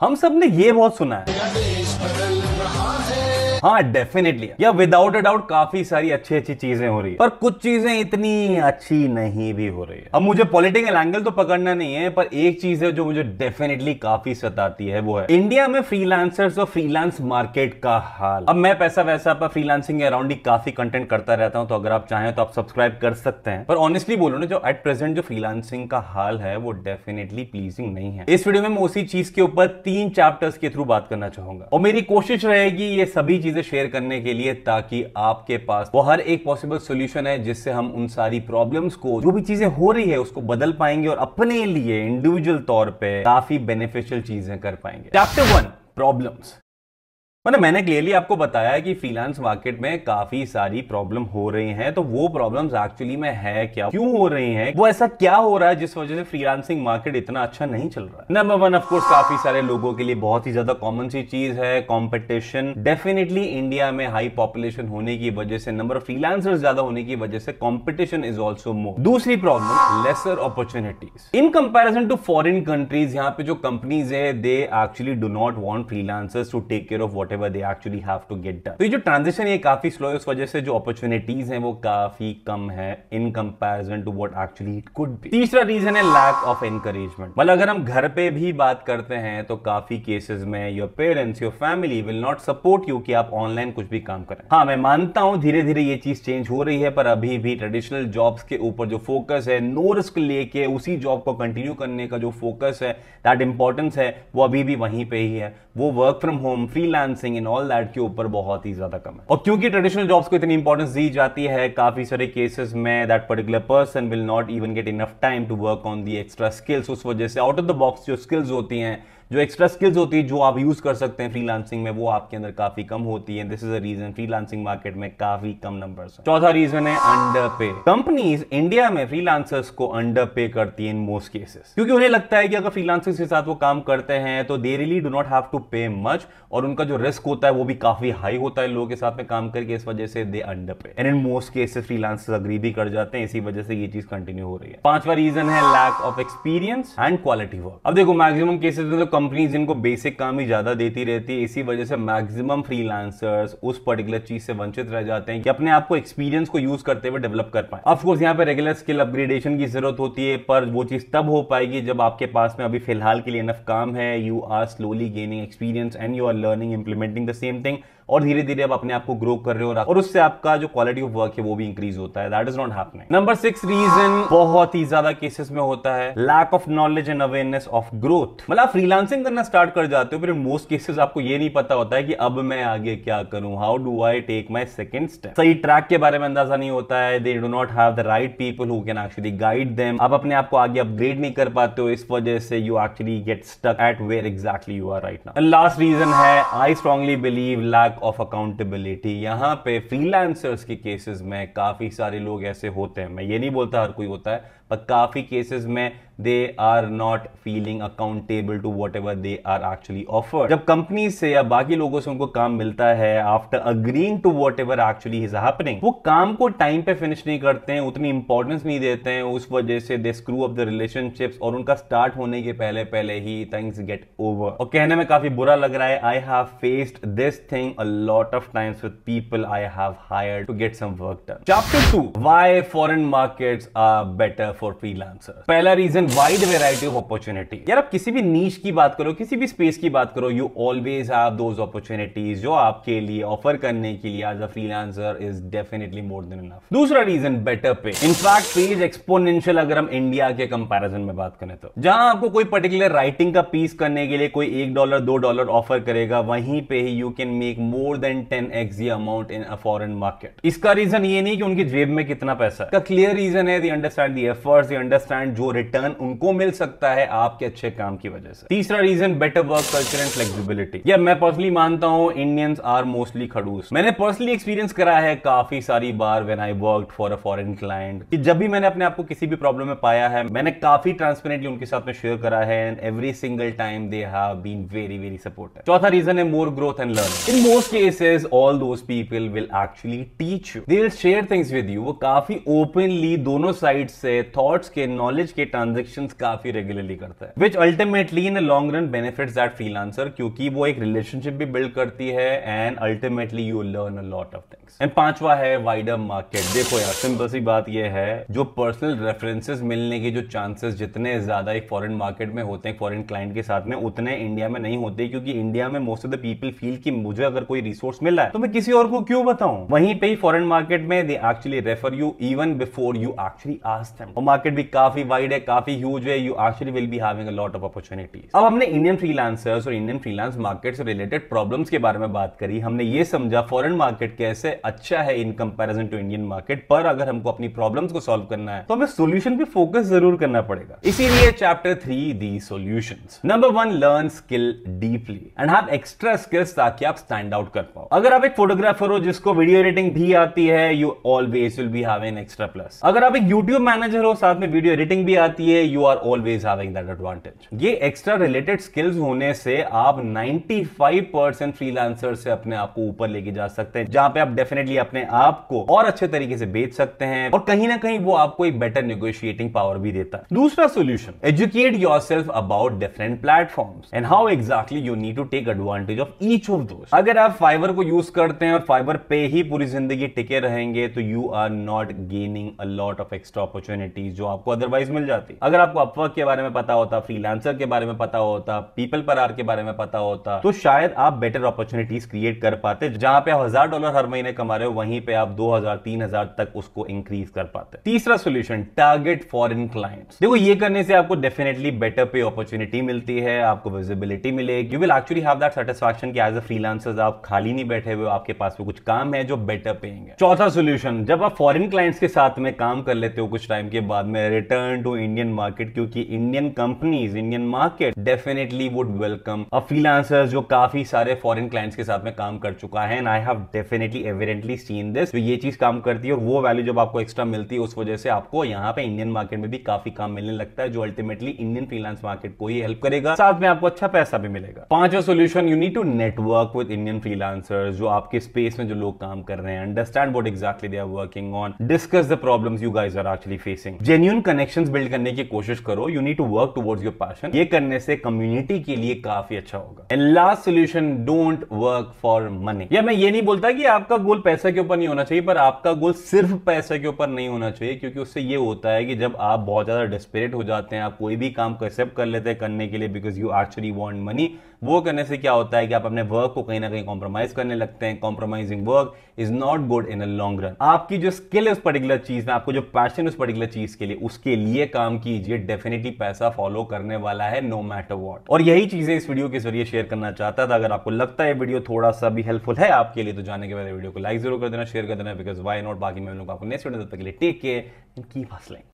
हम सब ने ये बहुत सुना है हाँ डेफिनेटली या विदाउट अ डाउट काफी सारी अच्छी अच्छी चीजें हो रही है पर कुछ चीजें इतनी अच्छी नहीं भी हो रही है अब मुझे पॉलिटिकल एंगल तो पकड़ना नहीं है पर एक चीज है जो मुझे डेफिनेटली काफी सताती है वो है इंडिया में फ्रीलांसर्स और फ्रीलांस मार्केट का हाल अब मैं पैसा वैसा पर फ्रीलांसिंग अराउंड ही काफी कंटेंट करता रहता हूँ तो अगर आप चाहें तो आप सब्सक्राइब कर सकते हैं पर ऑनेस्टली बोलो ना जो एट प्रेजेंट जो फ्रीलांसिंग का हाल है वो डेफिनेटली प्लीजिंग नहीं है इस वीडियो में मैं उसी चीज के ऊपर तीन चैप्टर्स के थ्रू बात करना चाहूंगा और मेरी कोशिश रहेगी ये सभी चीजें चीज़ें शेयर करने के लिए ताकि आपके पास वो हर एक पॉसिबल सोल्यूशन है जिससे हम उन सारी प्रॉब्लम को जो भी चीज़ें हो रही है उसको बदल पाएंगे और अपने लिए इंडिविजुअल तौर पर काफ़ी बेनिफिशियल चीज़ें कर पाएंगे चैप्टर वन प्रॉब्लम्स मतलब मैंने क्लियरली आपको बताया कि फिलानस मार्केट में काफी सारी प्रॉब्लम हो रही हैं तो वो प्रॉब्लम्स एक्चुअली में है क्या क्यों हो रही हैं वो ऐसा क्या हो रहा है जिस वजह से फ्रीलांसिंग मार्केट इतना अच्छा नहीं चल रहा है नंबर वन ऑफकोर्स काफी सारे लोगों के लिए बहुत ही ज्यादा कॉमन सी चीज है कॉम्पिटिशन डेफिनेटली इंडिया में हाई पॉपुलेशन होने की वजह से नंबर ऑफ फ्रीलांसर्स ज्यादा होने की वजह से कॉम्पिटिशन इज ऑल्सो मोर दूसरी problem lesser opportunities in comparison to foreign countries यहाँ पे जो कंपनीज है they actually do not want freelancers to take care of what they actually have to get done तो ये जो ट्रांजिशन ये काफी स्लो है उस वजह से जो अपॉर्चुनिटीज हैं वो काफी कम है in comparison to what actually it could be तीसरा रीजन है लैक ऑफ एनकरेजमेंट मतलब अगर हम घर पे भी बात करते हैं तो काफी केसेस में your parents your family will not support you कि आप ऑनलाइन कुछ भी काम करें हाँ मैं मानता हूँ धीरे धीरे ये चीज चेंज हो रही है पर अभी भी ट्रेडिशनल जॉब्स के ऊपर जो फोकस है नो रिस्क लेके उसी जॉब को कंटिन्यू करने का जो फोकस है दैट इंपॉर्टेंस है वो अभी भी वहीं पे ही है वो work from home freelancing nursing in all that के ऊपर बहुत ही ज्यादा कम है और क्योंकि ट्रेडिशनल जॉब्स को इतनी इंपॉर्टेंस दी जाती है काफी सारे केसेस में that particular person will not even get enough time to work on the extra skills उस वजह से आउट ऑफ द बॉक्स जो स्किल्स होती हैं जो एक्स्ट्रा स्किल्स होती है जो आप यूज़ कर सकते हैं फ्रीलांसिंग में वो आपके अंदर काफ़ी कम होती है this is a reason freelancing market में काफ़ी कम नंबर चौथा रीजन है अंडर पे कंपनीज इंडिया में फ्रीलांसर्स को अंडर पे करती है इन मोस्ट केसेस क्योंकि उन्हें लगता है कि अगर फ्रीलांसर्स के साथ वो काम करते हैं तो they really do not have to pay much और उनका जो रिस्क होता है वो भी काफ़ी हाई होता है लोगों के साथ में काम करके इस वजह से they underpay and in most cases freelancers agree भी कर जाते हैं इसी वजह से ये चीज़ कंटिन्यू हो रही है पांचवा रीजन है lack of experience and quality work अब देखो मैक्सिमम केसेस में तो कंपनीज इनको बेसिक काम ही ज़्यादा देती रहती है इसी वजह से मैक्सिमम फ्रीलांसर्स उस पर्टिकुलर चीज़ से वंचित रह जाते हैं कि अपने आप को एक्सपीरियंस को यूज़ करते हुए डेवलप कर पाए ऑफकोर्स यहाँ पे रेगुलर स्किल अपग्रेडेशन की ज़रूरत होती है पर वो चीज़ तब हो पाएगी जब आपके पास में अभी फिलहाल के लिए इनफ काम है you are slowly gaining experience and you are learning implementing the same thing और धीरे धीरे आप अपने आप को ग्रो कर रहे हो और उससे आपका जो क्वालिटी ऑफ वर्क है वो भी इंक्रीज होता है that is not happening number six reason बहुत ही ज्यादा केसेस में होता है lack of knowledge and awareness of growth मतलब आप फ्रीलांसिंग करना स्टार्ट कर जाते हो फिर मोस्ट केसेस आपको ये नहीं पता होता है कि अब मैं आगे क्या करूं how do I take my second step सही ट्रैक के बारे में अंदाजा नहीं होता है they do not have the right people who can actually guide them आप अपने आप को आगे अपग्रेड नहीं कर पाते हो इस वजह से you actually get stuck at where exactly you are right now last reason है I strongly believe lack lack of accountability यहाँ पे फ्रीलांसर्स के केसेस में काफ़ी सारे लोग ऐसे होते हैं मैं ये नहीं बोलता हर कोई होता है पर काफ़ी केसेस में they are not feeling accountable to whatever they are actually offer जब कंपनी से या बाकी लोगों से उनको काम मिलता है after agreeing to whatever actually is वो काम को टाइम पे फिनिश नहीं करते हैं उतनी इंपॉर्टेंस नहीं देते हैं उस वजह से they screw up the relationship और उनका स्टार्ट होने के पहले पहले ही थिंग्स गेट ओवर और कहने में काफी बुरा लग रहा है I have faced this thing a lot of times with people I have hired to get some work done chapter two why foreign markets are better for freelancers पहला reason and wide variety of opportunity यार आप किसी भी नीच की बात करो किसी भी स्पेस की बात करो you always have those opportunities जो आपके लिए ऑफर करने के लिए as a freelancer is definitely more than enough दूसरा reason better pay in fact pay is exponential अगर हम इंडिया के कंपैरिजन में बात करें तो जहां आपको कोई पर्टिकुलर राइटिंग का पीस करने के लिए कोई एक डॉलर दो डॉलर ऑफर करेगा वहीं पे ही you can make more than ten X the amount in a foreign market इसका रीजन ये नहीं कि उनकी जेब में कितना पैसा का क्लियर रीजन है the understand the efforts the understand जो रिटर्न उनको मिल सकता है आपके अच्छे काम की वजह से तीसरा reason better work culture and flexibility या मैं पर्सनली मानता हूँ इंडियंस आर मोस्टली खड़ूस मैंने पर्सनली एक्सपीरियंस करा है काफी सारी बार when I work for a foreign client कि जब भी मैंने अपने आप को किसी भी प्रॉब्लम में पाया है मैंने काफी ट्रांसपेरेंटली उनके साथ में शेयर करा है and every single time they have been very very supportive चौथा रीजन है more growth and learning in most cases all those people will actually teach you they will share things with you वो काफी openly दोनों side से thoughts के knowledge के transaction rejection काफी regularly करता है which ultimately in long run benefit that freelancer क्योंकि वो एक रिलेशनशिप भी बिल्ड करती है and ultimately you learn a lot of things and पांचवा है वाइडर मार्केट देखो यार सिंपल सी बात यह है जो पर्सनल रेफरेंसेज मिलने के जो चांसेस जितने ज्यादा एक फॉरेन मार्केट में होते हैं फॉरेन क्लाइंट के साथ में उतने इंडिया में नहीं होते क्योंकि इंडिया में most of the people feel कि मुझे अगर कोई रिसोर्स मिल रहा है तो मैं किसी और को क्यों बताऊं वहीं पे ही फॉरेन मार्केट में they actually refer you even before you actually asked them market भी काफी वाइड है काफी huge way you actually will be having a lot of opportunities अब हमने इंडियन फ्रीलांसर्स और इंडियन फ्रीलांस मार्केट से रिलेटेड प्रॉब्लम्स के बारे में बात करी हमने ये समझा फॉरेन मार्केट कैसे अच्छा है in comparison to Indian market पर अगर हमको अपनी प्रॉब्लम्स को सॉल्व करना है तो हमें सोल्यूशन पे फोकस जरूर करना पड़ेगा इसीलिए chapter three the solutions number one learn skill deeply and have extra skills ताकि आप स्टैंड आउट कर पाओ अगर आप एक फोटोग्राफर हो जिसको वीडियो एडिटिंग भी आती है you always will be have an extra plus अगर आप एक यूट्यूब मैनेजर हो साथ में वीडियो एडिटिंग भी आती है you are always having that advantage ये एक्स्ट्रा रिलेटेड स्किल्स होने से आप 95 परसेंट फ्रीलांसर से अपने आप को ऊपर लेके जा सकते हैं जहां पे आप डेफिनेटली अपने आप को और अच्छे तरीके से बेच सकते हैं और कहीं ना कहीं वो आपको एक बेटर निगोशिएटिंग पावर भी देता है दूसरा solution educate yourself about different platform and how exactly you need to take advantage of each of those अगर आप फाइबर को यूज करते हैं और फाइबर पे ही पूरी जिंदगी टिके रहेंगे तो you are not gaining a lot of extra opportunities जो आपको अदरवाइज मिल जाती अगर अगर आपको अपवर्क के बारे में पता होता फ्रीलांसर के बारे में पता होता पीपल पर आर के बारे में पता होता तो शायद आप बेटर अपॉर्चुनिटीज क्रिएट कर पाते जहां पे हजार डॉलर हर महीने कमा रहे हो वहीं पे आप दो हजार तीन हजार तक उसको इंक्रीज कर पाते तीसरा सोल्यूशन टारगेट फॉरिन क्लाइंट देखो ये करने से आपको डेफिनेटली बेटर पे अपॉर्चुनिटी मिलती है आपको विजिबिलिटी मिलेगी you will actually have that satisfaction की एज अ फ्रीलांसर आप खाली नहीं बैठे हुए आपके पास में कुछ काम है जो बेटर पे चौथा सोल्यूशन जब आप फॉरिन क्लाइंट्स के साथ में काम कर लेते हो कुछ टाइम के बाद में रिटर्न टू इंडियन मार्केट क्योंकि Indian companies Indian market definitely would welcome a freelancer जो काफी सारे फॉरेन क्लाइंट्स के साथ में काम कर चुका है and I have definitely evidently seen this तो ये चीज काम करती है और वो वैल्यू जब आपको एक्स्ट्रा मिलती है उस वजह से आपको यहाँ पे इंडियन मार्केट में भी काफी काम मिलने लगता है जो अल्टीमेटली इंडियन फ्रीलांस मार्केट को ही हेल्प करेगा साथ में आपको अच्छा पैसा भी मिलेगा पांचवा solution you need to network with Indian freelancer जो आपके स्पेस में जो लोग काम कर रहे हैं understand what exactly they are working on discuss the problem you guys are actually facing genuine connection build करने की कोशिश करो you need to work towards your passion ये करने से कम्युनिटी के लिए काफी अच्छा होगा and last solution don't work for money या मैं ये नहीं बोलता कि आपका गोल पैसा के ऊपर नहीं होना चाहिए पर आपका गोल सिर्फ पैसे के ऊपर नहीं होना चाहिए क्योंकि उससे ये होता है कि जब आप बहुत ज्यादा डिस्पेरेट हो जाते हैं आप कोई भी काम एक्सेप्ट कर लेते हैं करने के लिए because you actually want money वो करने से क्या होता है कि आप अपने वर्क को कहीं ना कहीं कॉम्प्रोमाइज करने लगते हैं compromising work is not good in a long run आपकी जो स्किल है उस पर्टिकुलर चीज में आपको जो पैशन उस पर्टिकुलर चीज के लिए उसके लिए काम कीजिए डेफिनेटली पैसा फॉलो करने वाला है नो मैटर वॉट और यही चीजें इस वीडियो के जरिए शेयर करना चाहता था अगर आपको लगता है वीडियो थोड़ा सा भी हेल्पफुल है आपके लिए तो जाने के बाद वीडियो को लाइक जरूर कर देना शेयर कर देना बिकॉज वाई नॉट बाकी मैं लोग आपको नेक्स्ट वीडियो तक के लिए take care and keep hustling